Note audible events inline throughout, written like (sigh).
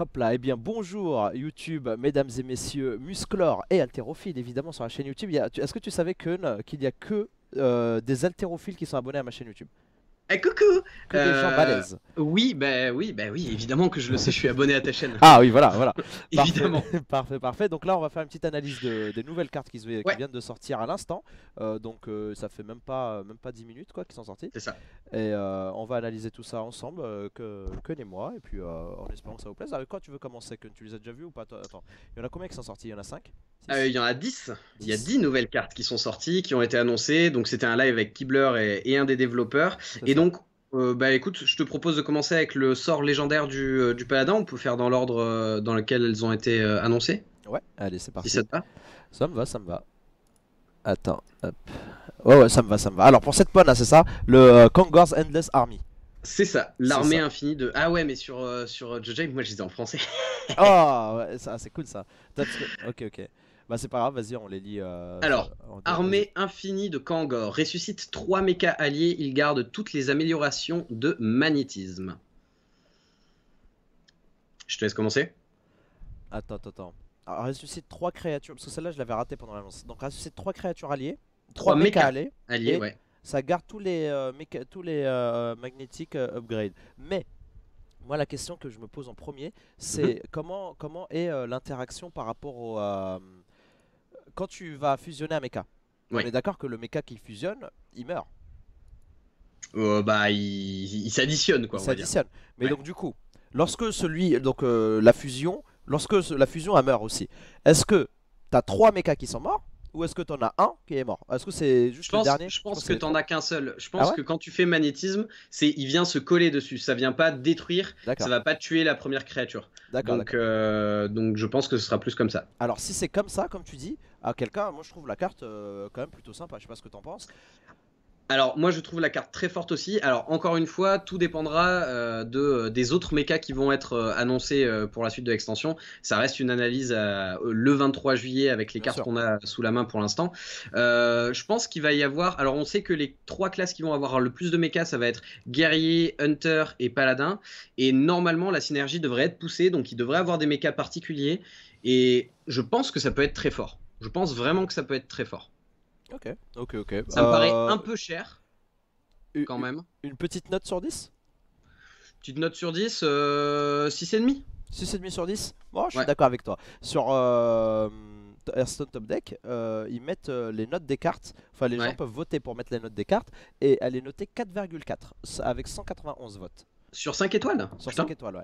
Hop là, et eh bien bonjour YouTube, mesdames et messieurs, musclore et haltérophile évidemment sur la chaîne YouTube. Est-ce que tu savais euh, qu'il n'y a que euh, des altérophiles qui sont abonnés à ma chaîne YouTube eh, coucou euh, Oui, bah oui, bah oui, évidemment que je le sais, je suis abonné à ta chaîne. Ah oui, voilà, voilà. (laughs) parfait, évidemment. (laughs) Parfait, parfait. Donc là, on va faire une petite analyse des nouvelles cartes qui, viennent de sortir à l'instant. Euh, donc euh, ça fait même pas, même pas 10 minutes quoi, sont sorties. C'est ça. Et on va analyser tout ça ensemble, que, que les mois, et puis en espérant que ça vous plaise. Avec ah, quoi tu veux commencer, que tu les as déjà vues ou pas Attends, il y en a combien qui sont sortis Il y en a 5 Il y en a 10. Il y a 10 nouvelles cartes qui sont sorties, qui ont été annoncées. Donc, c'était un live avec Kibler et, un des développeurs. Et donc, euh, bah écoute, je te propose de commencer avec le sort légendaire du, euh, paladin. On peut faire dans l'ordre euh, dans lequel elles ont été annoncées. Ouais, allez, c'est parti. Si ça va Ça me va, ça me va. Attends, hop. Ouais, ouais, ça me va, ça me va. Alors pour cette pointe là, c'est ça Le Kangor's Endless Army. C'est ça, l'armée infinie de. Ah ouais, mais sur, sur Jojo, moi je disais en français. oh, ouais, c'est cool ça. Ok, ok. Bah c'est pas grave, vas-y, on les lit. Euh, Alors, armée infinie de Kangor ressuscite 3 méca alliés, il garde toutes les améliorations de magnétisme. Je te laisse commencer. Attends, attends, attends. Alors, ressuscite trois créatures, parce que celle-là je l'avais ratée pendant l'annonce. Donc ressuscite 3 créatures alliées, 3 méca mechas alliés. alliés Ça garde tous les, euh, tous les euh, magnétiques upgrade. Mais moi, la question que je me pose en premier, c'est mhm. comment, comment est l'interaction par rapport au, quand tu vas fusionner un mecha, on est d'accord que le mecha qui fusionne, il meurt. Euh, bah, il, s'additionne quoi. s'additionne. Mais donc du coup, lorsque celui, donc euh, la fusion, lorsque la fusion a meurt aussi, est-ce que t'as trois mechas qui sont morts ou est-ce que t'en as un qui est mort Est-ce que c'est juste le dernier Je pense, que, tu t'en as qu'un seul. Je ah pense que quand tu fais magnétisme, c'est il vient se coller dessus. Ça vient pas détruire, ça va pas tuer la première créature. Donc, euh, donc je pense que ce sera plus comme ça. Alors si c'est comme ça, comme tu dis, à quelqu'un. Moi, je trouve la carte euh, quand même plutôt sympa. Je sais pas ce que t'en penses. Alors moi je trouve la carte très forte aussi. Alors encore une fois, tout dépendra euh, de, euh, des autres mechas qui vont être annoncés pour la suite de l'extension. Ça reste une analyse le 23 juillet avec les cartes qu'on a sous la main pour l'instant. je pense qu'il va y avoir... Alors on sait que les trois classes qui vont avoir le plus de mechas, ça va être guerrier, hunter et paladin. Et normalement la synergie devrait être poussée, donc il devrait avoir des mechas particuliers. Et je pense que ça peut être très fort. Je pense vraiment que ça peut être très fort. Ok, ok, ok. Ça me euh, paraît un peu cher, quand même. Une petite note sur 10 Petite note sur 10, euh, 6,5 6,5 sur 10 bon, je suis d'accord avec toi. Sur euh, Top Deck, euh, ils mettent euh, les notes des cartes. Enfin, les gens peuvent voter pour mettre les notes des cartes. Et elle est notée 4,4 avec 191 votes. Sur 5 étoiles Sur 5 étoiles, ouais.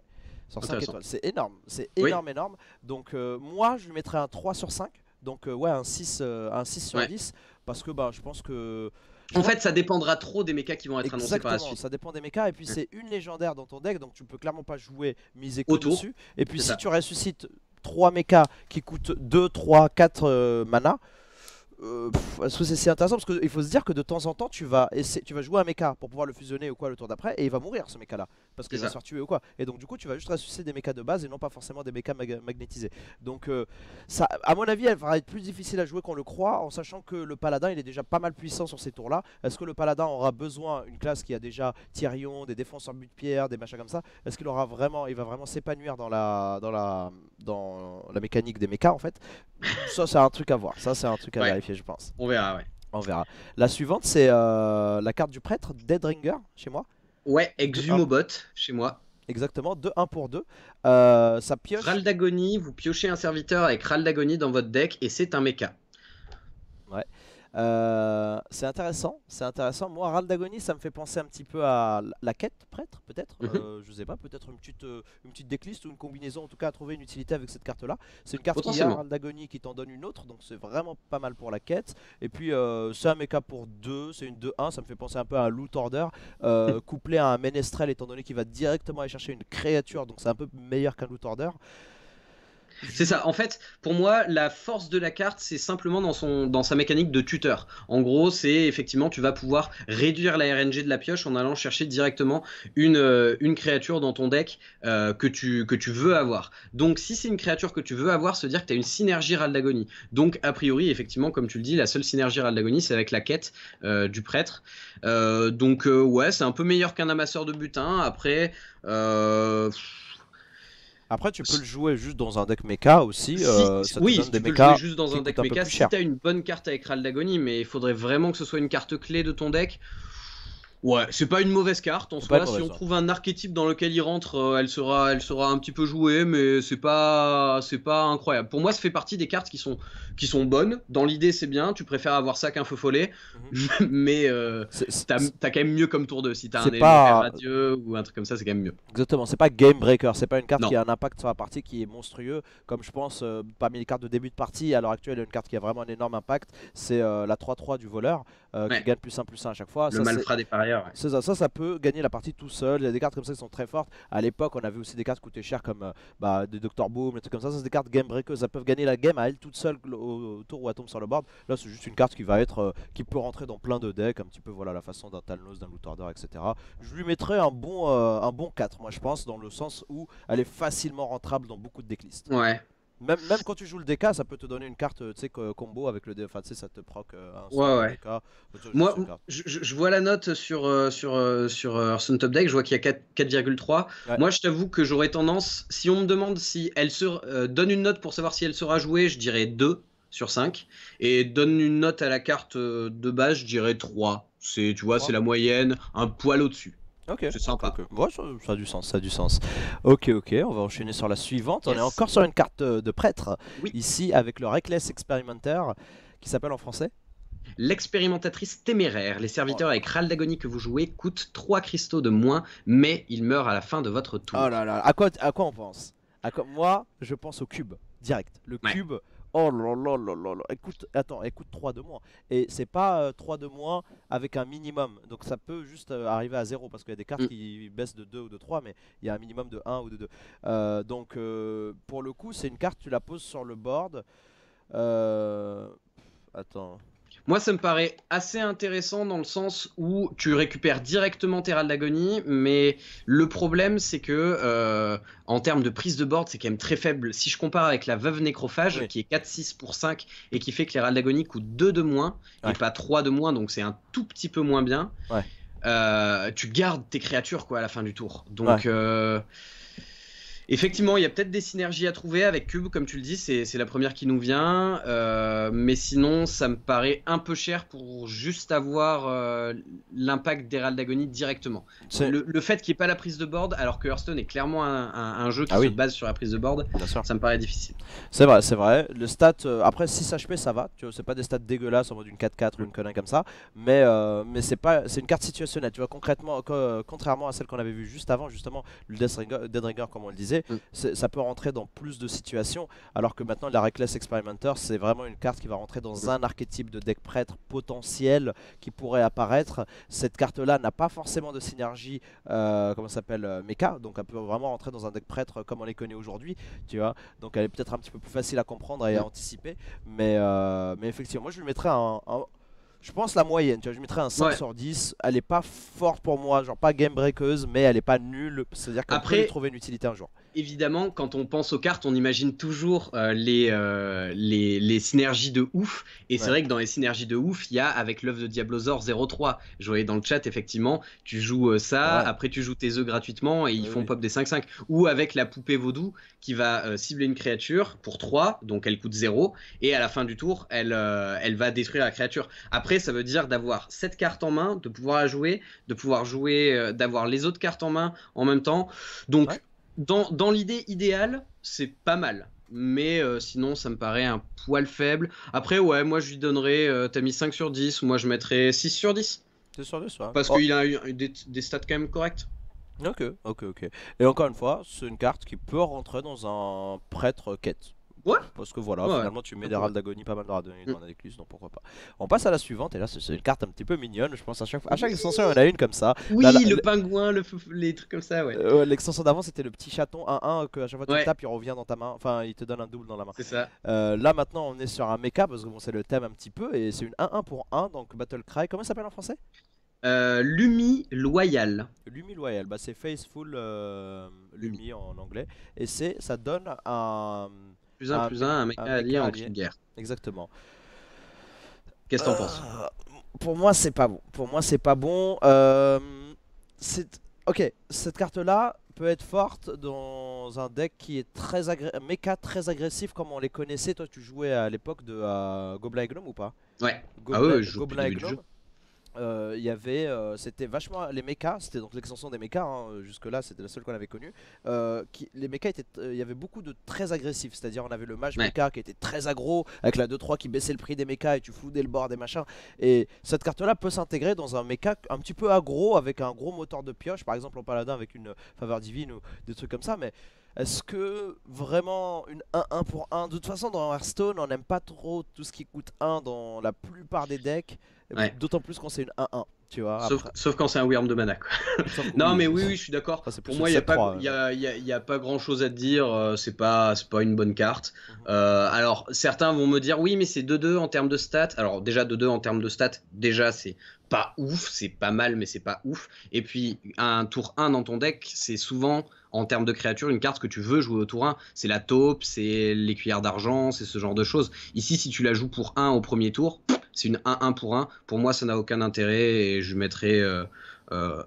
Sur 5 étoiles. C'est énorme. C'est énorme, énorme. Donc, moi, je lui mettrais un 3 sur 5. Donc euh, ouais, un 6, 6 euh, sur 10, parce que bah, je pense que... En fait, ça dépendra trop des mechas qui vont être annoncés par la suite. Ça dépend des mechas. Et puis, c'est une légendaire dans ton deck, donc tu peux clairement pas jouer miser dessus. Et puis, si tu ressuscites 3 mécas qui coûtent 2, 3, 4 mana, euh, c'est intéressant parce qu'il faut se dire que de temps en temps tu vas essayer, tu vas jouer un mecha pour pouvoir le fusionner ou quoi le tour d'après et il va mourir ce mecha là parce qu'il va se faire tuer ou quoi et donc du coup tu vas juste ressusciter des mécas de base et non pas forcément des mechas magnétisés donc euh, ça à mon avis elle va être plus difficile à jouer qu'on le croit en sachant que le paladin il est déjà pas mal puissant sur ces tours là est-ce que le paladin aura besoin une classe qui a déjà Tyrion des défenses en but de pierre des machins comme ça est-ce qu'il aura vraiment il va vraiment s'épanouir dans la dans la dans la mécanique des mechas en fait ça, c'est un truc à voir. Ça, c'est un truc à vérifier, je pense. On verra, ouais. On verra. La suivante, c'est euh, la carte du prêtre, Deadringer, chez moi. Ouais, Exumobot, chez moi. Exactement, 2 1 pour 2. Euh, ça pioche. Ral d'Agonie, vous piochez un serviteur avec Ral d'Agonie dans votre deck et c'est un mecha. Ouais. Euh, c'est intéressant, c'est intéressant. Moi, Ral ça me fait penser un petit peu à la quête prêtre, peut-être. je mhm. euh, ne je sais pas, peut-être une petite, euh, une petite décliste ou une combinaison, en tout cas, à trouver une utilité avec cette carte-là. C'est une carte qui a Ral qui t'en donne une autre, donc c'est vraiment pas mal pour la quête. Et puis, c'est un mecha pour 2, c'est une 2-1, ça me fait penser un peu à un loot order, mhm. couplé à un ménestrel, étant donné qu'il va directement aller chercher une créature, donc c'est un peu meilleur qu'un loot order. C'est ça. En fait, pour moi, la force de la carte, c'est simplement dans, son, dans sa mécanique de tuteur. En gros, c'est effectivement, tu vas pouvoir réduire la RNG de la pioche en allant chercher directement une, euh, une créature dans ton deck euh, que, tu, que tu veux avoir. Donc, si c'est une créature que tu veux avoir, se dire que tu as une synergie d'agonie. Donc, a priori, effectivement, comme tu le dis, la seule synergie d'agonie, c'est avec la quête euh, du prêtre. donc, ouais, c'est un peu meilleur qu'un amasseur de butin. Après, après, tu peux le jouer juste dans un deck mecha aussi. Euh, oui, tu peux le jouer juste dans un deck mecha si t'as une bonne carte avec d'agonie mais il faudrait vraiment que ce soit une carte clé de ton deck Ouais, c'est pas une mauvaise carte. En si on trouve un archétype dans lequel il rentre, euh, elle sera, elle sera un petit peu jouée, mais c'est pas, c'est pas incroyable. Pour moi, ça fait partie des cartes qui sont, qui sont bonnes. Dans l'idée, c'est bien. Tu préfères avoir ça qu'un feu follet, mhm. (laughs) mais euh, t'as quand même mieux comme tour 2 Si t'as un pas... radieux ou un truc comme ça, c'est quand même mieux. Exactement. C'est pas game breaker. C'est pas une carte qui a un impact sur la partie qui est monstrueux. Comme je pense, euh, parmi les cartes de début de partie, à l'heure actuelle, une carte qui a vraiment un énorme impact, c'est euh, la 3-3 du voleur qui gagne plus 1 plus 1 à chaque fois. Le malfrat des parieurs ça, ça, peut gagner la partie tout seul. Il y a des cartes comme ça qui sont très fortes. À l'époque, on avait aussi des cartes qui coûtaient cher comme euh, bah, des dr Boom, des trucs comme ça. Ça, c'est des cartes game breakers. Ça peut gagner la game à elle toute seule au, tour où elle tombe sur le board. Là, c'est juste une carte qui va être, euh, qui peut rentrer dans plein de decks, un petit peu voilà la façon d'un Talnos, d'un Loot etc. Je lui mettrais un bon, euh, un bon 4, moi je pense, dans le sens où elle est facilement rentrable dans beaucoup de decklists. Ouais. Même, quand tu joues le DK, ça peut te donner une carte euh, combo avec le DK. Enfin, ça te proc euh, un ouais, DK. Moi, je, vois la note sur, euh, sur, sur Hearthstone Top Deck, je vois qu'il y a 4,3. Moi, je t'avoue que j'aurais tendance, si on me demande si elle se, donne une note pour savoir si elle sera jouée, je dirais 2 sur 5. Et donne une note à la carte de base, je dirais 3. Tu vois, c'est la moyenne, un poil au-dessus. Ok. ça, a du sens, ça a du sens. Ok, ok, on va enchaîner sur la suivante. On est encore sur une carte euh, de prêtre, ici, avec le Reckless Experimenter, qui s'appelle en français L'expérimentatrice téméraire. Les serviteurs oh. avec râle d'agonie que vous jouez coûtent 3 cristaux de moins, mais ils meurent à la fin de votre tour. Oh là là, à quoi, à quoi on pense à Moi, je pense au cube, direct. Le cube, Oh là là là là là. Écoute, attends, écoute 3 de moins. Et c'est pas 3 euh, de moins avec un minimum. Donc ça peut juste euh, arriver à 0 parce qu'il y a des cartes mm. qui baissent de 2 ou de 3, mais il y a un minimum de 1 ou de 2. Euh, donc pour le coup, c'est une carte, tu la poses sur le board. Attends. Moi, ça me paraît assez intéressant dans le sens où tu récupères directement tes râles d'Agonie, mais le problème, c'est que euh, en termes de prise de board, c'est quand même très faible. Si je compare avec la Veuve Nécrophage, qui est 4-6 pour 5, et qui fait que les râles d'Agonie coûtent 2 de moins, et pas 3 de moins, donc c'est un tout petit peu moins bien, euh, tu gardes tes créatures quoi à la fin du tour. Donc. Euh, Effectivement, il y a peut-être des synergies à trouver avec Cube, comme tu le dis, c'est la première qui nous vient. Euh, mais sinon, ça me paraît un peu cher pour juste avoir euh, l'impact d'Herald Agony directement. Le, fait qu'il n'y ait pas la prise de board, alors que Hearthstone est clairement un, jeu qui ah se base sur la prise de board, ça me paraît difficile. C'est vrai, c'est vrai. Le stat, euh, après 6 HP, ça va. Tu c'est pas des stats dégueulasses en mode une 4-4 ou une connerie comme ça. Mais, mais c'est pas, c'est une carte situationnelle. Tu vois, concrètement, contrairement à celle qu'on avait vue juste avant, justement, le Des Dead Ringer, comme on le disait. Mm. ça peut rentrer dans plus de situations, alors que maintenant la Reckless Experimenter, c'est vraiment une carte qui va rentrer dans mm. un archétype de deck prêtre potentiel qui pourrait apparaître. Cette carte-là n'a pas forcément de synergie, euh, ça s'appelle, euh, mecha, donc elle peut vraiment rentrer dans un deck prêtre comme on les connaît aujourd'hui, tu vois. Donc elle est peut-être un petit peu plus facile à comprendre et à mm. anticiper, mais, euh, mais effectivement, moi je lui mettrais un, je pense la moyenne, tu vois, je mettrais un 5 sur 10. Elle est pas forte pour moi, genre pas game breakeuse, mais elle est pas nulle. C'est-à-dire qu'on peut trouver une utilité un jour évidemment, quand on pense aux cartes, on imagine toujours euh, euh, les, les, synergies de ouf. Et c'est vrai que dans les synergies de ouf, il y a avec l'œuf de Diablosaur 03. Je voyais dans le chat, effectivement, tu joues euh, ça, après tu joues tes œufs gratuitement et ils font pop des 5-5. Ou avec la poupée vaudou qui va cibler une créature pour 3, donc elle coûte 0. Et à la fin du tour, elle, elle va détruire la créature. Après, ça veut dire d'avoir cette carte en main, de pouvoir la jouer, de pouvoir jouer, d'avoir les autres cartes en main en même temps. Donc, dans, l'idée idéale, c'est pas mal. Mais euh, sinon, ça me paraît un poil faible. Après, ouais, moi je lui donnerais. Euh, t'as mis 5 sur 10, moi je mettrais 6 sur 10. 6 sur 2, ouais. Parce oh. qu'il a eu des, des stats quand même correctes. Ok, ok, ok. Et encore une fois, c'est une carte qui peut rentrer dans un prêtre quête. Ouais. Parce que voilà, finalement, tu mets des râles d'agonie pas mal de dans mm. la dans donc pourquoi pas. On passe à la suivante, et là, c'est une carte un petit peu mignonne, je pense. À chaque, à chaque extension, il y en a une comme ça. Oui, le pingouin, le... les trucs comme ça, ouais. Euh, L'extension d'avant, c'était le petit chaton 1-1 que à chaque fois que tu tapes, il revient dans ta main. Enfin, il te donne un double dans la main. C'est ça. Euh, là, maintenant, on est sur un mecha, parce que bon, c'est le thème un petit peu, et c'est une 1-1 pour 1, donc Battle Cry. Comment ça s'appelle en français euh, Lumi Loyal. Lumi Loyal, bah, c'est Faithful Lumi en anglais. Et c'est ça donne un plus un, ah, plus un, un mec allié, en guerre. Exactement. Qu'est-ce que t'en euh, penses Pour moi, c'est pas bon. Pour moi, c'est pas bon. Euh, ok, cette carte-là peut être forte dans un deck qui est très méca très agressif comme on les connaissait. Toi, tu jouais à l'époque de euh, Goblin et Gnome ou pas Ouais. Goblin, ah ouais, je et Gnome il euh, y avait, euh, c'était vachement les mechas, c'était donc l'extension des mechas, hein, jusque là c'était la seule qu'on avait connue. Euh, les mechas étaient, il y avait beaucoup de très agressifs, c'est-à-dire on avait le mage mecha qui était très agro avec la 2-3 qui baissait le prix des mechas et tu floudais le bord des machins. Et cette carte là peut s'intégrer dans un mecha un petit peu agro avec un gros moteur de pioche, par exemple en paladin avec une faveur divine ou des trucs comme ça, mais. Est-ce que vraiment une 1-1 pour 1 De toute façon, dans Hearthstone, on n'aime pas trop tout ce qui coûte 1 dans la plupart des decks. D'autant plus quand c'est une 1-1. Tu vois, sauf, quand c'est un Wyrm de mana. (laughs) non, mais oui, je suis d'accord. Pour moi, il n'y a, pas, y a, y a pas grand chose à te dire. Euh, c'est pas, pas une bonne carte. Mhm. Euh, alors, certains vont me dire oui, mais c'est 2-2 en termes de stats. Alors, déjà, 2-2 en termes de stats, déjà, c'est pas ouf. C'est pas mal, mais c'est pas ouf. Et puis, un tour 1 dans ton deck, c'est souvent en termes de créature une carte que tu veux jouer au tour 1. C'est la taupe, c'est les cuillères d'argent, c'est ce genre de choses. Ici, si tu la joues pour 1 au premier tour, c'est une 1-1 pour 1. Pour moi, ça n'a aucun intérêt et je mettrai 1 euh, euh,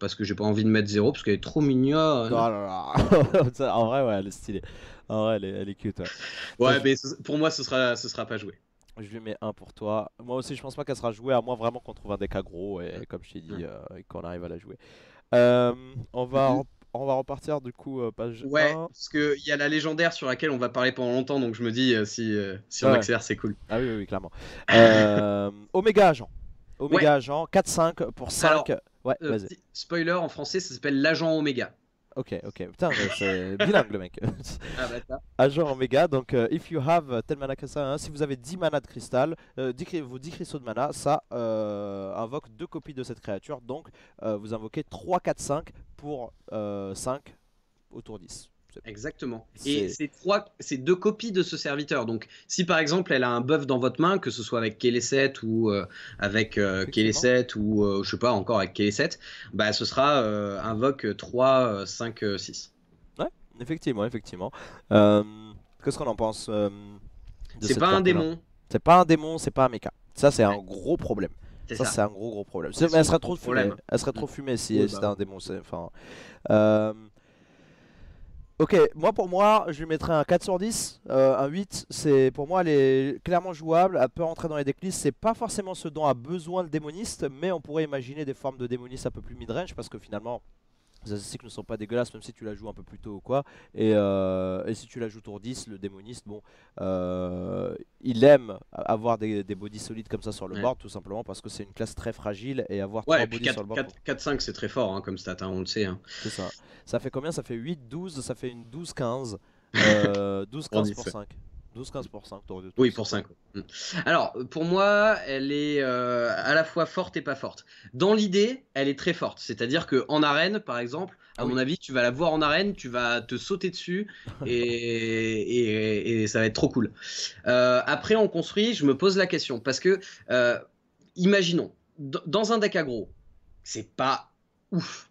parce que j'ai pas envie de mettre 0 parce qu'elle est trop mignonne. Oh (laughs) en vrai, ouais, elle est stylée. elle est, cute. Ouais, mais pour moi, ce sera, ce sera pas joué. Je lui mets 1 pour toi. Moi aussi, je pense pas qu'elle sera jouée, à moins vraiment qu'on trouve un deck aggro et, comme je t'ai dit, euh, qu'on arrive à la jouer. on va mm-hmm. en on va repartir du coup euh, page ouais, 1. parce qu'il y a la légendaire sur laquelle on va parler pendant longtemps, donc je me dis euh, si, euh, si on accélère, c'est cool. Ah oui, oui, clairement. Euh, (laughs) Oméga Agent. Oméga Agent, 4-5 pour 5. ouais, Spoiler, en français, ça s'appelle l'agent Oméga. Ok, ok, putain, c'est (laughs) bilingue le mec. Ah, bah, Agent Omega, donc if you have tel mana hein, si vous avez 10 mana de cristal, 10, vos 10 cristaux de mana, ça invoque deux copies de cette créature, donc vous invoquez 3, 4, 5 pour 5 euh, autour 10. Exactement. Et c'est trois, c'est deux copies de ce serviteur. Donc, si par exemple elle a un buff dans votre main, que ce soit avec KL7 ou euh, avec euh, 7 ou euh, je sais pas encore avec KL7, bah ce sera invoque 3, 5, 6. Ouais, effectivement, effectivement. Qu'est-ce qu'on en pense C'est pas, un démon. C'est pas un démon, c'est pas un mecha. Ça, c'est un gros problème. Ça, c'est un gros gros problème. elle serait trop fumée. Elle trop fumée si c'était bah un démon. Enfin, euh, Ok, moi pour moi, je lui mettrais un 4 sur 10, euh, un 8. C'est pour moi, elle est clairement jouable. Elle peut rentrer dans les decklists. C'est pas forcément ce dont a besoin le démoniste, mais on pourrait imaginer des formes de démoniste un peu plus midrange parce que finalement, les assassins ne sont pas dégueulasses même si tu la joues un peu plus tôt ou quoi et, euh, si tu la joues tour 10 le démoniste bon il aime avoir des, des bodies solides comme ça sur le bord tout simplement parce que c'est une classe très fragile et avoir bodies 4, sur le board. 4-5, c'est très fort hein, comme stat, hein, on le sait. Hein. ça. Ça fait combien Ça fait 8-12, ça fait une 12-15. 12-15 (laughs) euh, pour 5. 12-15 pour 5. oui, pour 5. Alors, pour moi, elle est euh, à la fois forte et pas forte. Dans l'idée, elle est très forte. C'est-à-dire qu'en arène, par exemple, à mon avis, tu vas la voir en arène, tu vas te sauter dessus (laughs) et, ça va être trop cool. Euh, après, on construit, je me pose la question parce que, euh, imaginons, dans un deck aggro, c'est pas ouf.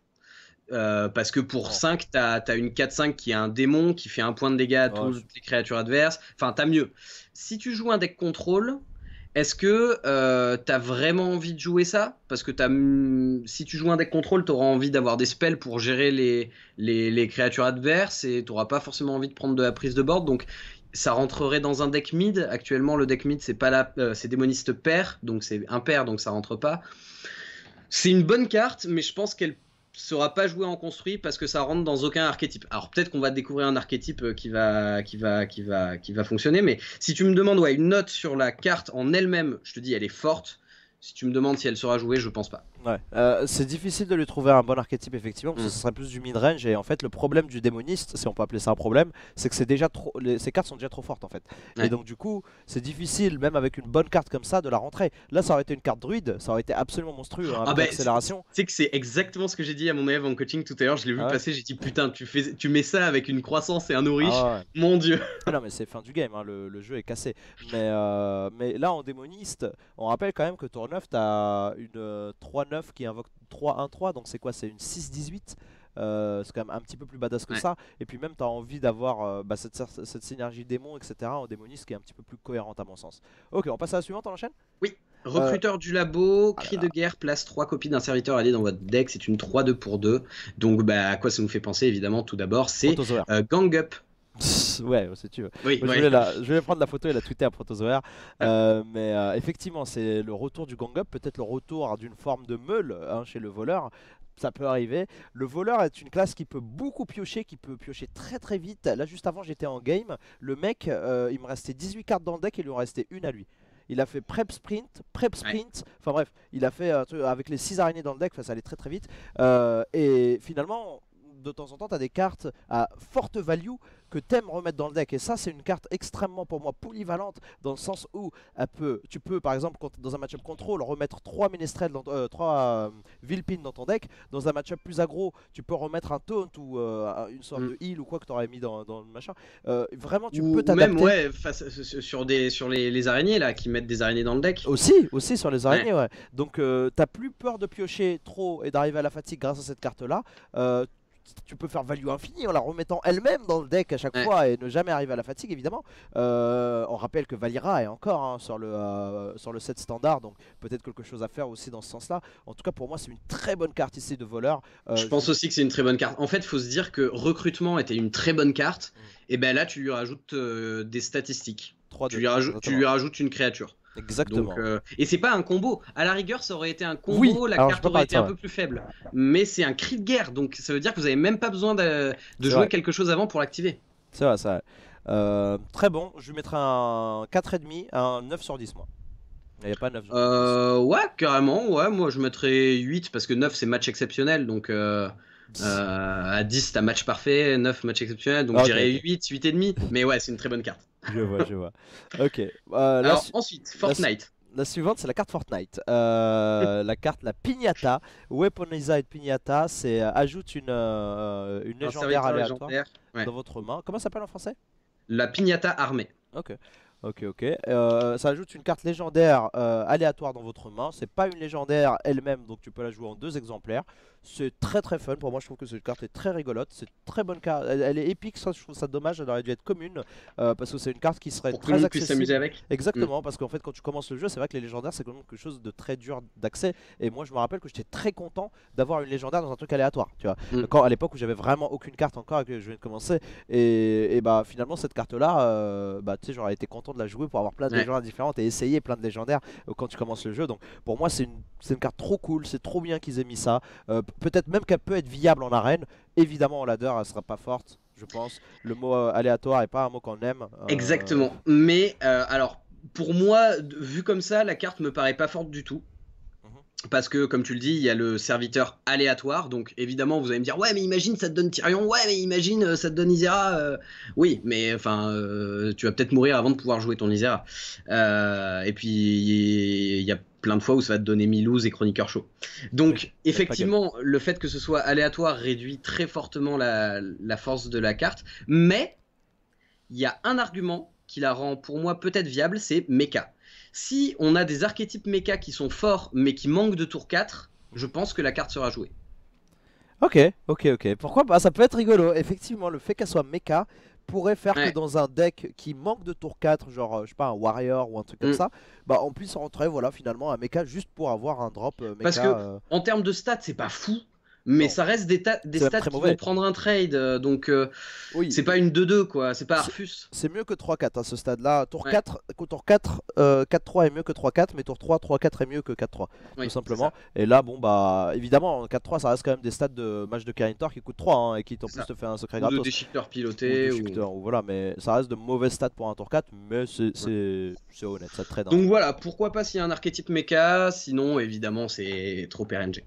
Euh, parce que pour 5, t'as as une 4-5 qui est un démon qui fait un point de dégâts à toutes les créatures adverses. Enfin, t'as mieux. Si tu joues un deck contrôle, est-ce que euh, t'as vraiment envie de jouer ça Parce que si tu joues un deck contrôle, t'auras envie d'avoir des spells pour gérer les, les, créatures adverses et t'auras pas forcément envie de prendre de la prise de board. Donc ça rentrerait dans un deck mid. Actuellement, le deck mid c'est pas la, euh, démoniste pair, donc c'est un impair, donc ça rentre pas. C'est une bonne carte, mais je pense qu'elle sera pas joué en construit parce que ça rentre dans aucun archétype. Alors peut-être qu'on va découvrir un archétype euh, qui va, qui va, qui va, qui va fonctionner, mais si tu me demandes ouais, une note sur la carte en elle-même, je te dis elle est forte si tu me demandes si elle sera jouée, je pense pas. Ouais. Euh, c'est difficile de lui trouver un bon archétype effectivement, parce que mm. ce serait plus du mid-range. Et en fait, le problème du démoniste, si on peut appeler ça un problème, c'est que c'est déjà trop, ces cartes sont déjà trop fortes en fait. Et donc du coup, c'est difficile, même avec une bonne carte comme ça, de la rentrer. Là, ça aurait été une carte druide, ça aurait été absolument monstrueux. Hein, ah bah, accélération. Tu sais que c'est exactement ce que j'ai dit à mon élève en coaching tout à l'heure. Je l'ai vu ah passer, j'ai dit putain, tu fais, tu mets ça avec une croissance et un nourriche, ah mon dieu. Ah non mais c'est fin du game, hein, le... jeu est cassé. Mais euh, mais là en démoniste, on rappelle quand même que ton t'as une 3-9 euh, qui invoque 3-1-3, donc c'est quoi C'est une 6-18 euh, c'est quand même un petit peu plus badass que ça. Et puis même, tu as envie d'avoir euh, bah, cette, synergie démon, etc. en démoniste qui est un petit peu plus cohérente à mon sens. Ok, on passe à la suivante, on enchaîne Oui. Recruteur du labo, ah cri de guerre, place 3 copies d'un serviteur allié dans votre deck, c'est une 3-2 pour 2. Donc bah, à quoi ça nous fait penser évidemment tout d'abord C'est Gang Up, ouais, si tu veux. je, vais prendre la photo et la tweeter à Protozoaire. Ah. Euh, mais euh, effectivement, c'est le retour du gang-up, peut-être le retour d'une forme de meule hein, chez le voleur. Ça peut arriver. Le voleur est une classe qui peut beaucoup piocher, qui peut piocher très très vite. Là, juste avant, j'étais en game. Le mec, euh, il me restait 18 cartes dans le deck et il lui en restait une à lui. Il a fait prep sprint, prep sprint, enfin bref, il a fait avec les 6 araignées dans le deck, ça allait très très vite. et finalement, de temps en temps, tu as des cartes à forte value que tu aimes remettre dans le deck. Et ça, c'est une carte extrêmement, pour moi, polyvalente, dans le sens où tu peux, par exemple, dans un matchup contrôle, remettre 3 vilpines dans, euh, trois 3 euh, dans ton deck. Dans un matchup plus agro tu peux remettre un Taunt ou euh, une sorte mm. de heal ou quoi que tu aurais mis dans, le machin. vraiment, tu peux t'adapter. même, ouais, sur, des, sur les, araignées, là, qui mettent des araignées dans le deck. Aussi, aussi sur les araignées, ouais. ouais. Donc, t'as plus peur de piocher trop et d'arriver à la fatigue grâce à cette carte-là tu peux faire value infinie en la remettant elle-même dans le deck à chaque fois et ne jamais arriver à la fatigue évidemment. Euh, on rappelle que Valira est encore hein, sur, le, euh, sur le set standard donc peut-être quelque chose à faire aussi dans ce sens-là. En tout cas pour moi c'est une très bonne carte ici de voleur. Euh, je pense aussi que c'est une très bonne carte. En fait il faut se dire que recrutement était une très bonne carte mm. et ben là tu lui rajoutes des statistiques. 3, tu lui rajoutes une créature. Exactement. Euh, et c'est pas un combo. À la rigueur, ça aurait été un combo, la carte aurait été un peu plus faible. Mais c'est un cri de guerre, donc ça veut dire que vous avez même pas besoin de, jouer quelque chose avant pour l'activer. C'est vrai, ça. Euh, très bon, je lui mettrai un 4,5, un 9 sur 10 moi. Il n'y a pas 9 sur euh, ouais, carrément, ouais, moi je mettrais 8 parce que 9 c'est match exceptionnel, donc euh, euh, à 10, t'as match parfait, 9, match exceptionnel. Donc, je dirais 8, 8,5. Mais ouais, c'est une très bonne carte. je vois, je vois. Ok. Euh, Alors, ensuite, Fortnite. La, suivante, c'est la carte Fortnite. Euh, (laughs) la carte, la Pignata. Weaponized Pignata, c'est ajoute une, une légendaire aléatoire dans votre main. Comment ça s'appelle en français La Pignata armée. Ok. Ok, ok. ça ajoute une carte légendaire aléatoire dans votre main. C'est pas une légendaire elle-même, donc tu peux la jouer en deux exemplaires. C'est très très fun pour moi, je trouve que cette carte est très rigolote, c'est très bonne carte, elle, est épique, ça je trouve ça dommage, elle aurait dû être commune, euh, parce que c'est une carte qui serait très accessible. s'amuser avec Exactement, mm. parce qu'en fait quand tu commences le jeu, c'est vrai que les légendaires c'est quand même quelque chose de très dur d'accès, et moi je me rappelle que j'étais très content d'avoir une légendaire dans un truc aléatoire, tu vois, mm. à l'époque où j'avais vraiment aucune carte encore et que je viens de commencer, et, et bah finalement cette carte là, euh, bah tu sais j'aurais été content de la jouer pour avoir plein de gens légendaires différentes et essayer plein de légendaires euh, quand tu commences le jeu, donc pour moi c'est une, une, carte trop cool, c'est trop bien qu'ils aient mis ça, peut-être même qu'elle peut être viable en arène. Évidemment, en ladder, elle sera pas forte, je pense. Le mot euh, aléatoire est pas un mot qu'on aime. Hein. Exactement. Mais euh, alors, pour moi, vu comme ça, la carte me paraît pas forte du tout. Parce que, comme tu le dis, il y a le serviteur aléatoire. Donc, évidemment, vous allez me dire Ouais, mais imagine, ça te donne Tyrion. Ouais, mais imagine, euh, ça te donne Isera. Euh. oui, mais enfin, euh, tu vas peut-être mourir avant de pouvoir jouer ton Isera. et puis, il y a plein de fois où ça va te donner Milouz et Chroniqueur Chaud. Donc, effectivement, le fait que ce soit aléatoire réduit très fortement la, la force de la carte. Mais, il y a un argument qui la rend pour moi peut-être viable c'est Mecha. Si on a des archétypes méca qui sont forts mais qui manquent de tour 4, je pense que la carte sera jouée. Ok, ok, ok. Pourquoi pas Ça peut être rigolo. Effectivement, le fait qu'elle soit méca pourrait faire que dans un deck qui manque de tour 4, genre euh, je sais pas un warrior ou un truc comme mm. ça, bah on puisse rentrer voilà finalement un méca juste pour avoir un drop euh, méca. Parce que euh, en termes de stats, c'est pas fou, mais ça reste des, des stats qui vont prendre un trade. Euh, donc, euh, c'est pas une 2-2, quoi. C'est pas Arfus. C'est mieux que 3-4 à hein, ce stade-là. Tour, 4, tour 4, 4-3 euh, est mieux que 3-4, mais tour 3, 3-4 est mieux que 4-3, tout simplement. Et là, bon, bah, évidemment, 4-3, ça reste quand même des stats de match de Karintor qui coûte 3 hein, et qui en plus te fait un secret ou De Ou, voilà, mais ça reste de mauvais stats pour un tour 4, mais c'est honnête, ça trade. Hein. Donc voilà, pourquoi pas s'il y a un archétype mecha, sinon évidemment c'est trop RNG.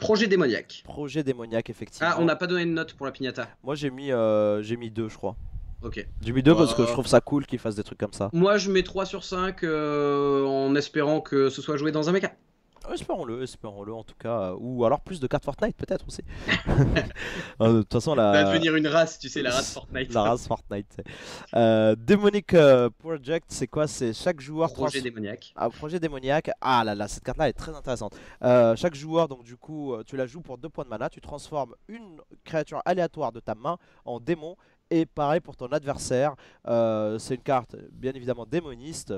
Projet démoniaque. Projet démoniaque, effectivement. Ah, on n'a pas donné de note pour la piñata. Moi, j'ai mis, euh, j'ai mis 2, je crois. Ok. J'ai mis 2 parce que bah, je trouve ça cool qu'ils fassent des trucs comme ça. Moi, je mets 3 sur 5 euh, en espérant que ce soit joué dans un mecha. Ah, espérons-le, espérons-le en tout cas. Euh, ou alors plus de cartes Fortnite, peut-être, aussi (laughs) euh, de toute façon, la. va devenir une race, tu sais, la race Fortnite. la race Fortnite. Euh, Démonic euh, Project, c'est quoi C'est chaque joueur. Projet démoniaque. Ah, projet démoniaque. Ah là là, cette carte-là est très intéressante. chaque joueur, donc du coup, tu la joues pour 2 points de mana. Tu transformes une créature aléatoire de ta main en démon. Et pareil pour ton adversaire. c'est une carte, bien évidemment, démoniste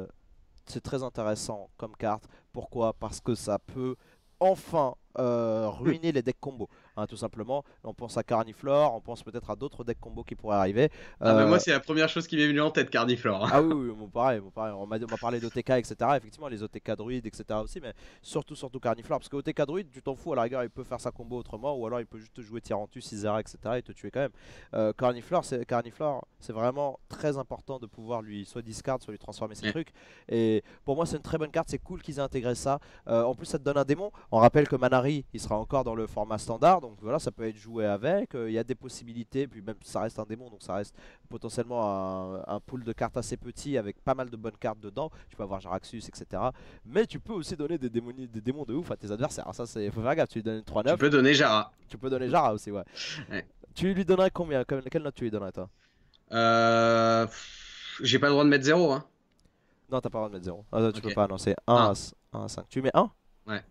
c'est très intéressant comme carte. Pourquoi Parce que ça peut enfin euh, ruiner les decks combos. Hein, tout simplement. On pense à Carniflore, on pense peut-être à d'autres decks combos qui pourraient arriver. Ah, moi, euh, c'est la première chose qui m'est venue en tête, Carniflore. ah oui, pareil, on m'a parlé d'OTK, etc. Effectivement, les OTK druides, etc. aussi, mais surtout, surtout Carniflore, parce que OTK druide, tu t'en fous, à la rigueur, il peut faire sa combo autrement, ou alors il peut juste jouer Tyrantus, Isera, etc. et te tuer quand même. Euh, Carniflore, c'est Carniflore, c'est vraiment très important de pouvoir lui soit discard, soit lui transformer ses trucs. Et pour moi, c'est une très bonne carte. C'est cool qu'ils aient intégré ça. Euh, en plus, ça te donne un démon. On rappelle que Manari, il sera encore dans le format standard donc voilà, ça peut être joué avec. Euh, il y a des possibilités, puis même ça reste un démon, donc ça reste potentiellement un, pool de cartes assez petit avec pas mal de bonnes cartes dedans. Tu peux avoir Jaraxus, etc. Mais tu peux aussi donner des, démons des démons de ouf à tes adversaires. ça, c'est faut faire gaffe, tu lui donnes 3-9. Tu peux donner Jara. Tu peux donner Jara aussi, ouais. Tu lui donnerais combien Quelle note tu lui donnerais, toi euh... J'ai pas le droit de mettre 0, hein. Non, t'as pas le droit de mettre 0. Ah, tu peux pas, non, c'est 1 à 5. Tu mets 1 Ouais.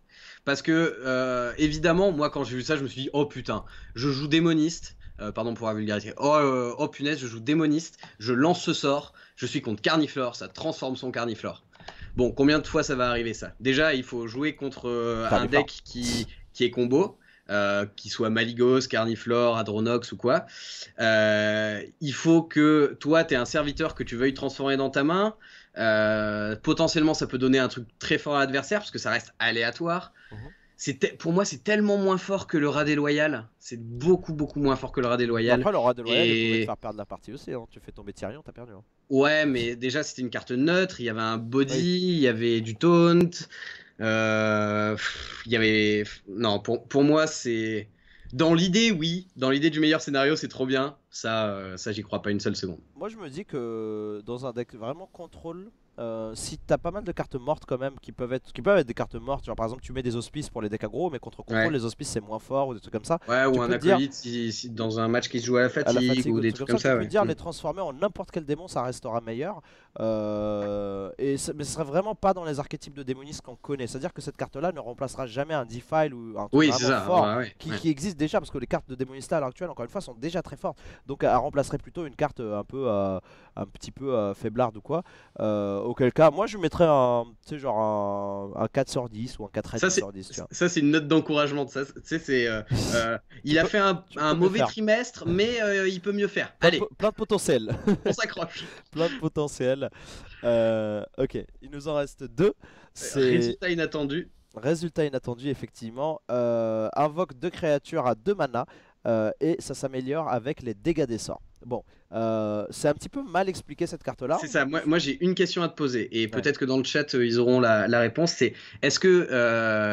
Parce que, euh, évidemment, moi, quand j'ai vu ça, je me suis dit, oh putain, je joue démoniste. Euh, pardon pour la vulgarité. Oh, euh, oh, punaise, je joue démoniste. Je lance ce sort. Je suis contre Carniflore. Ça transforme son Carniflore. Bon, combien de fois ça va arriver ça Déjà, il faut jouer contre un deck qui, qui est combo. qui soit Maligos, Carniflore, Adronox ou quoi. il faut que toi, tu es un serviteur que tu veuilles transformer dans ta main. Euh, potentiellement, ça peut donner un truc très fort à l'adversaire parce que ça reste aléatoire. Mhm. pour moi, c'est tellement moins fort que le rat déloyal. C'est beaucoup, beaucoup moins fort que le rat déloyal. Après, le rat déloyal, et... il te faire perdre la partie aussi. Hein. Tu fais tomber Tyrion, t'as perdu. Hein. Ouais, mais déjà, c'était une carte neutre. Il y avait un body, il y avait du taunt. Euh, il y avait. Non, pour moi, c'est. Dans l'idée, oui. Dans l'idée du meilleur scénario, c'est trop bien. Ça, euh, ça j'y crois pas une seule seconde. Moi, je me dis que euh, dans un deck vraiment contrôle, euh, si t'as pas mal de cartes mortes quand même qui peuvent être qui peuvent être des cartes mortes genre par exemple tu mets des hospices pour les decks aggro mais contre contrôle les hospices c'est moins fort ou des trucs comme ça ouais ou un acolyte si, dans un match qui se joue à la fatigue, ou, des trucs comme ça, tu peux dire les transformer en n'importe quel démon ça restera meilleur euh, et mais ce serait vraiment pas dans les archétypes de démonistes qu'on connaît. C'est-à-dire que cette carte-là ne remplacera jamais un Defile ou un truc fort qui, existe déjà, parce que les cartes de démonistes à l'heure actuelle, encore une fois, sont déjà très fortes. Donc elle remplacerait plutôt une carte euh, un peu, euh, un petit peu faiblarde ou quoi. auquel cas, moi je mettrais un, genre un, 4 sur 10 ou un 4 ça, sur 10. Ça c'est une note d'encouragement. (laughs) il a fait un, mauvais trimestre, mais il peut mieux faire. Allez, plein de potentiel. (laughs) On s'accroche. plein de potentiel. Euh, ok, il nous en reste deux. Résultat inattendu. Résultat inattendu, effectivement. Euh, invoque deux créatures à deux mana euh, et ça s'améliore avec les dégâts des sorts. Bon, c'est un petit peu mal expliqué cette carte-là. C'est ça, moi, j'ai une question à te poser, et peut-être que dans le chat ils auront la, réponse, c'est est-ce que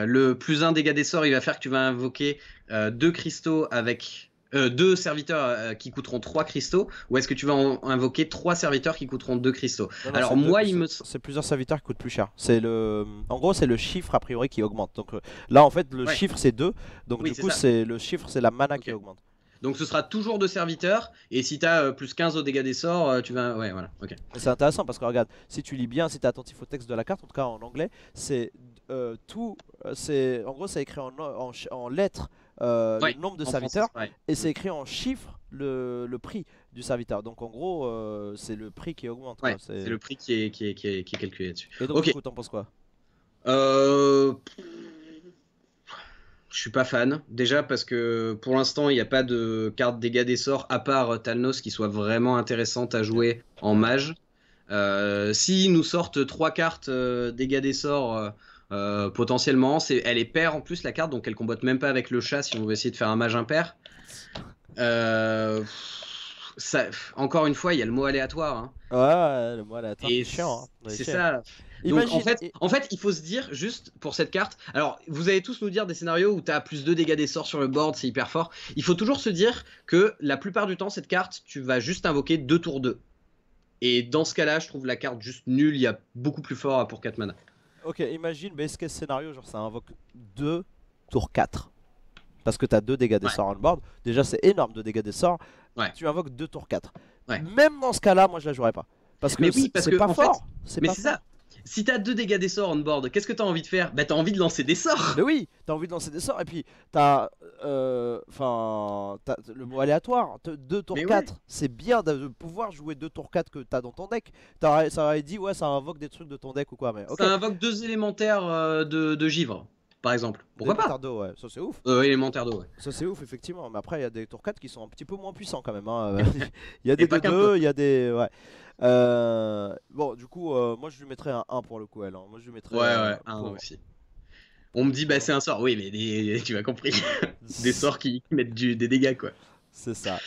le plus 1 dégâts des sorts, il va faire que tu vas invoquer euh, deux cristaux avec 2 euh, deux serviteurs euh, qui coûteront 3 cristaux ou est-ce que tu vas invoquer trois serviteurs qui coûteront 2 cristaux Alors moi, il me c'est plusieurs serviteurs qui coûtent plus cher. C'est le en gros, c'est le chiffre a priori qui augmente. Donc euh, là en fait, le chiffre c'est 2. Donc du coup, c'est le chiffre c'est la mana qui augmente. Donc ce sera toujours deux serviteurs et si tu as plus 15 au dégâts des sorts, tu vas ouais voilà. OK. C'est intéressant parce que regarde, si tu lis bien, si t'es attentif au texte de la carte en tout cas en anglais, c'est tout c'est en gros c'est écrit en, en lettres euh, le nombre de serviteurs et mm. c'est écrit en chiffres le, le, prix du serviteur. Donc en gros, euh, c'est le prix qui augmente. c'est le prix qui est, qui est, qui est, qui est calculé dessus Et donc, okay. penses quoi euh, Je suis pas fan. Déjà parce que pour l'instant, il n'y a pas de carte dégâts des sorts à part Talnos qui soit vraiment intéressante à jouer en mage. Euh, S'ils nous sortent trois cartes dégâts des sorts euh, potentiellement, c'est, elle est paire en plus la carte, donc elle combatte même pas avec le chat si on veut essayer de faire un mage impair. Euh, encore une fois, il y a le mot aléatoire. Hein. Ouais, le mot aléatoire. Et c'est chiant. Hein, c'est ça. en, fait, en fait, il faut se dire juste pour cette carte. Alors, vous allez tous nous dire des scénarios où tu as plus de dégâts des sorts sur le board, c'est hyper fort. Il faut toujours se dire que la plupart du temps, cette carte, tu vas juste invoquer 2 tours 2. Et dans ce cas-là, je trouve la carte juste nulle. Il y a beaucoup plus fort pour 4 mana. Ok, imagine mais que que scénario, genre ça invoque 2 tours 4. Parce que t'as 2 dégâts des sorts on board. Déjà, c'est énorme de dégâts des sorts. Tu invoques 2 tours 4. Même dans ce cas-là, moi je la jouerais pas. Parce que c'est pas en fort. mais c'est ça si t'as deux dégâts des sorts on board, qu'est-ce que t'as envie de faire Bah t'as envie de lancer des sorts Mais oui, t'as envie de lancer des sorts, et puis t'as... Euh, enfin... le mot aléatoire, 2 tours 4, c'est bien de pouvoir jouer 2 tours 4 que t'as dans ton deck. ça aurait dit, ouais, ça invoque des trucs de ton deck ou quoi, mais... ok Ça invoque deux élémentaires euh, de, de givre par exemple. Pourquoi pas pas d'eau, ouais. Ça, c'est ouf. Euh, élémentaire d'eau, ouais. Ça, c'est ouf, effectivement. Mais après, il y a des tours 4 qui sont un petit peu moins puissants quand même. Hein. (laughs) Euh, il y a des 2-2, il y a des. Ouais. Euh, bon, du coup, euh, moi, je lui mettrais un 1 pour le coup, elle. Hein. Moi, je lui mettrais. un aussi. On me dit, bah, c'est un sort. Oui, mais (laughs) tu m'as compris. (laughs) des sorts qui mettent du... des dégâts, quoi. C'est ça.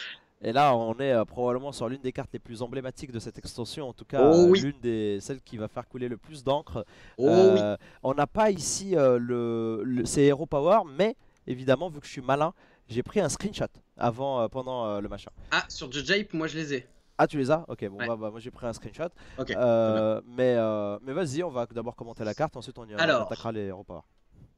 Et là, on est euh, probablement sur l'une des cartes les plus emblématiques de cette extension, en tout cas oh euh, l'une des celles qui va faire couler le plus d'encre. Oh euh, on n'a pas ici le, ces Hero Power, mais évidemment, vu que je suis malin, j'ai pris un screenshot avant, pendant le machin. Ah, sur Jape, moi je les ai. Ah, tu les as Ok, bon, bah, bah, moi j'ai pris un screenshot. mais mais vas-y, on va d'abord commenter la carte, ensuite on y attaquera les Hero Power.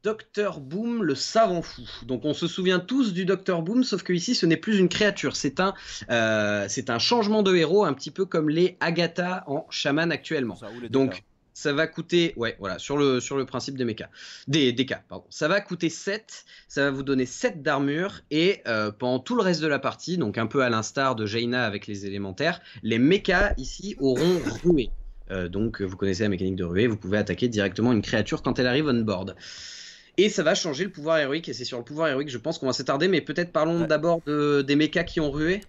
Docteur Boom, le savant fou. Donc on se souvient tous du Docteur Boom, sauf que ici ce n'est plus une créature, c'est un, euh, un changement de héros, un petit peu comme les Agatha en chaman actuellement. Donc ça va coûter, ouais, voilà, sur le, sur le principe des mechas, des, des cas, pardon. Ça va coûter 7, ça va vous donner 7 d'armure, et euh, pendant tout le reste de la partie, donc un peu à l'instar de Jaina avec les élémentaires, les mechas ici auront rué. Euh, donc vous connaissez la mécanique de ruée, vous pouvez attaquer directement une créature quand elle arrive on board. Et ça va changer le pouvoir héroïque. Et c'est sur le pouvoir héroïque, je pense qu'on va s'attarder. Mais peut-être parlons d'abord des mechas qui ont rué.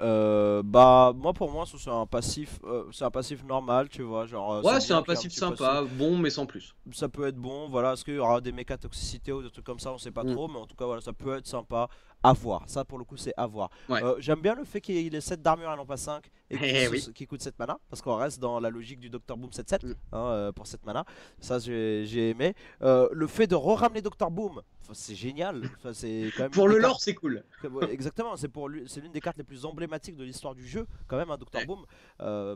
Euh, bah moi pour moi c'est un passif euh, c'est un passif normal tu vois genre euh, ouais c'est un passif sympa bon mais sans plus ça peut être bon voilà est-ce qu'il y aura des méca toxicité ou des trucs comme ça on sait pas mm. trop mais en tout cas voilà ça peut être sympa avoir, voir. Ça, pour le coup, c'est à voir. Euh, j'aime bien le fait qu'il ait 7 d'armure à non pas 5 et qu'il coûte 7 mana, parce qu'on reste dans la logique du Dr. Boom 7-7 mm. hein, euh, pour 7 mana. Ça, j'ai aimé. Euh, le fait de re-ramener Dr. Boom, c'est génial. c'est quand même (laughs) pour le lore, c'est cool. Exactement, c'est pour c'est l'une des cartes les plus emblématiques de l'histoire du jeu, quand même, un hein, Docteur Boom,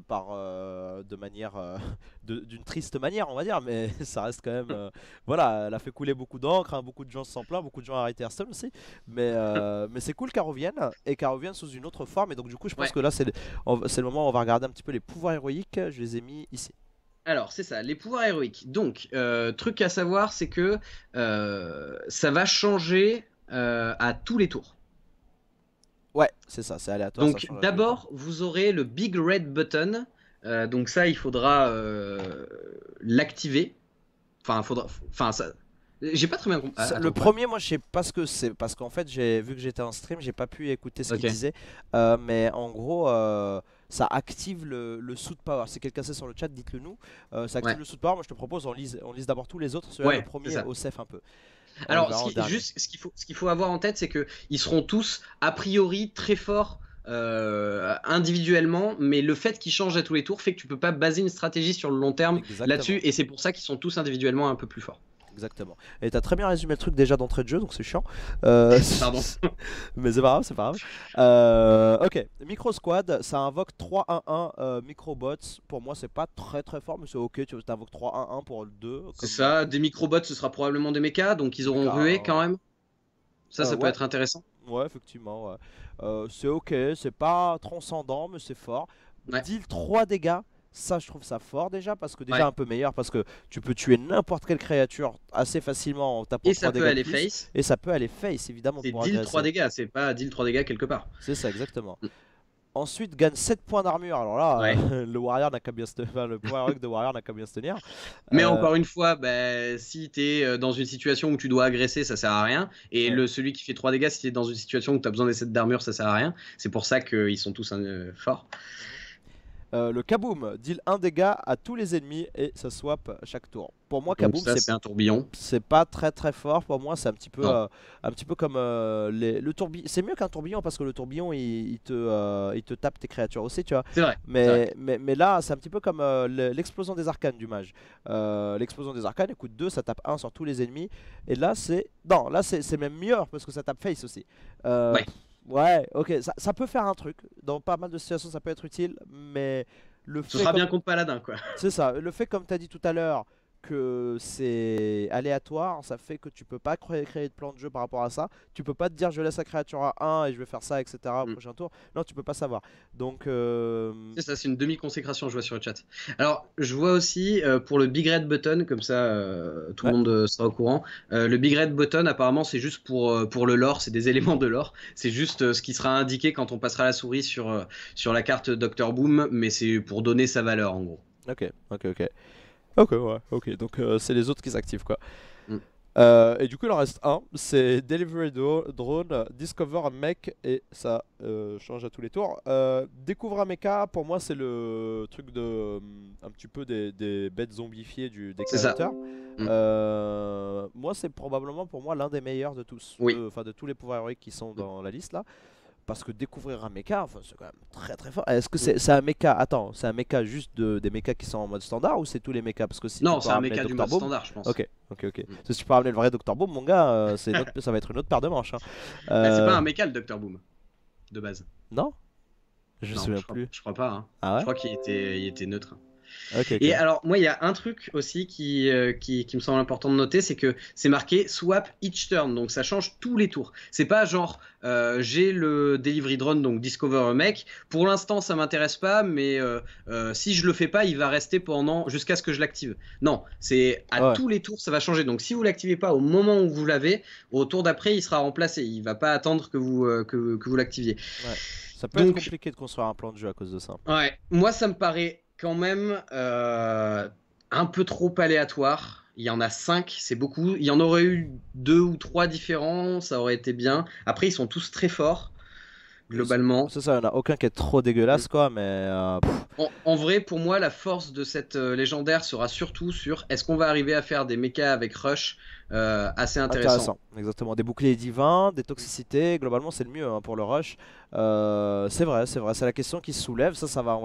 par de manière (laughs) d'une triste manière, on va dire, mais (laughs) ça reste quand même. voilà, elle a fait couler beaucoup d'encre, hein, beaucoup de gens se sont plaints beaucoup de gens ont arrêté Hearthstone aussi, mais euh, mais c'est cool qu'elle revienne et qu'elle revienne sous une autre forme. Et donc, du coup, je pense que là, c'est le, le moment où on va regarder un petit peu les pouvoirs héroïques. Euh, je les ai mis ici. Alors, c'est ça, les pouvoirs héroïques. Donc, euh, truc à savoir, c'est que ça va changer à tous les tours. Ouais, c'est ça, c'est aléatoire. Donc, d'abord, vous aurez le Big Red Button. donc, ça, il faudra l'activer. Enfin, faudra. Enfin, ça j'ai pas très bien compris. Ah, le premier, moi, je sais pas ce que c'est parce qu'en fait, j'ai vu que j'étais en stream, j'ai pas pu écouter ce qu'il disait. Euh, mais en gros, euh, ça active le, le de power. Si quelqu'un sait sur le chat, dites-le nous. Euh, ça active le de power. Moi, je te propose, on lise, on lise d'abord tous les autres. le premier, au safe un peu. Alors, ce juste, ce qu'il faut, faut, avoir en tête, c'est que ils seront tous a priori très forts. individuellement, mais le fait qu'ils changent à tous les tours fait que tu peux pas baser une stratégie sur le long terme là-dessus, et c'est pour ça qu'ils sont tous individuellement un peu plus forts. Exactement. Et t'as très bien résumé le truc déjà d'entrée de jeu, donc c'est chiant. Euh... (laughs) Pardon. (laughs) Mais c'est pas grave, c'est pas grave. Euh, ok, Micro Squad, ça invoque 3-1-1 euh, Microbots. Pour moi, c'est pas très très fort, mais c'est ok, tu invoques 3-1-1 pour le 2. C'est ça, des Microbots, ce sera probablement des mechas, donc ils auront rué quand même. Ça, euh, ça peut être intéressant. Ouais, effectivement. Ouais. Euh, c'est ok, c'est pas transcendant, mais c'est fort. Deal 3 dégâts. Ça, je trouve ça fort déjà, parce que déjà un peu meilleur, parce que tu peux tuer n'importe quelle créature assez facilement en tapant et ça Peut aller face. Et ça peut aller face, évidemment. C'est deal 3 dégâts, c'est pas deal 3 dégâts quelque part. C'est ça, exactement. Mm. Ensuite, gagne 7 points d'armure. Alors là, euh, (laughs) le Warrior n'a qu'à bien se tenir. le point de Warrior n'a qu'à bien se tenir. Mais euh, encore une fois, bah, si tu euh, dans une situation où tu dois agresser, ça sert à rien. Et le, celui qui fait 3 dégâts, si tu dans une situation où t'as besoin des 7 d'armure, ça sert à rien. C'est pour ça qu'ils sont tous hein, forts. Euh, le Kaboom deal un dégât à tous les ennemis et ça swap chaque tour. Pour moi, Kaboom, c'est un tourbillon. C'est pas très très fort. Pour moi, c'est un petit peu, euh, un petit peu comme euh, le tourbillon. C'est mieux qu'un tourbillon parce que le tourbillon, il, te, il te tape tes créatures aussi, tu vois. Mais, Mais, mais, là, c'est un petit peu comme l'explosion des arcanes du mage. l'explosion des arcanes, coûte 2, ça tape 1 sur tous les ennemis. Et là, c'est, non, là, c'est même mieux parce que ça tape face aussi. ouais. Ouais, ok, ça, peut faire un truc. Dans pas mal de situations, ça peut être utile, mais le fait. sera bien contre Paladin, quoi. C'est ça. Le fait, comme tu as dit tout à l'heure, que c'est aléatoire, ça fait que tu peux pas créer, de plan de jeu par rapport à ça. Tu peux pas te dire je laisse la créature à 1 et je vais faire ça, etc. au mm. prochain tour. Non, tu peux pas savoir. Donc. Euh, c'est ça, c'est une demi-consécration, je vois sur le chat. Alors, je vois aussi euh, pour le Big Red Button, comme ça euh, tout le monde sera au courant. le Big Red Button, apparemment, c'est juste pour, pour le lore, c'est des (laughs) éléments de lore. C'est juste ce qui sera indiqué quand on passera la souris sur, sur la carte Dr. Boom, mais c'est pour donner sa valeur en gros. Ok, ok, ok. Ok, ouais, ok. Donc euh, c'est les autres qui s'activent quoi. Mm. Euh, et du coup, il en reste un c'est Delivery Drone, Discover a Mech, et ça euh, change à tous les tours. découvre un mecha, pour moi, c'est le truc de. Mm, un petit peu des, bêtes zombifiées du, des mm. moi, c'est probablement pour moi l'un des meilleurs de tous. Enfin, de tous les pouvoirs héroïques qui sont dans la liste là. Parce que découvrir un mecha, enfin, c'est quand même très très fort. Est-ce que mm. c'est un mecha Attends, c'est un mecha juste des mechas qui sont en mode standard ou c'est tous les mechas Parce que si Non, c'est un mecha du mode Boom, standard, je pense. Ok, ok, ok. Mm. Si tu peux ramener le vrai Dr. Boom, mon gars, euh, ça va être une autre paire de manches. Hein. (laughs) Eh, c'est pas un euh, mecha le Dr. Boom, de base. Non Je ne sais plus. je crois pas. Hein. Ah ouais je crois qu'il était neutre. Et alors, moi, il y a un truc aussi euh, qui, qui, me semble important de noter, c'est que c'est marqué swap each turn, donc ça change tous les tours. C'est pas genre euh, j'ai le delivery drone, donc discover a mec. Pour l'instant, ça m'intéresse pas, mais euh, si je le fais pas, il va rester pendant jusqu'à ce que je l'active. Non, c'est à tous les tours, ça va changer. Donc si vous l'activez pas au moment où vous l'avez, au tour d'après, il sera remplacé. Il va pas attendre que vous que, que vous l'activiez. Ça peut être compliqué de construire un plan de jeu à cause de ça. Ouais, moi ça me paraît quand même euh, un peu trop aléatoire. Il y en a 5, c'est beaucoup. Il y en aurait eu deux ou trois différents, ça aurait été bien. Après, ils sont tous très forts globalement. C'est ça, il n'y en a aucun qui est trop dégueulasse, mm. quoi, mais. Euh, en, vrai, pour moi, la force de cette euh, légendaire sera surtout sur est-ce qu'on va arriver à faire des mechas avec Rush assez intéressant. Exactement, des boucliers divins, des toxicités, globalement, c'est le mieux hein, pour le Rush. c'est vrai, c'est vrai, c'est la question qui se soulève, ça, ça va,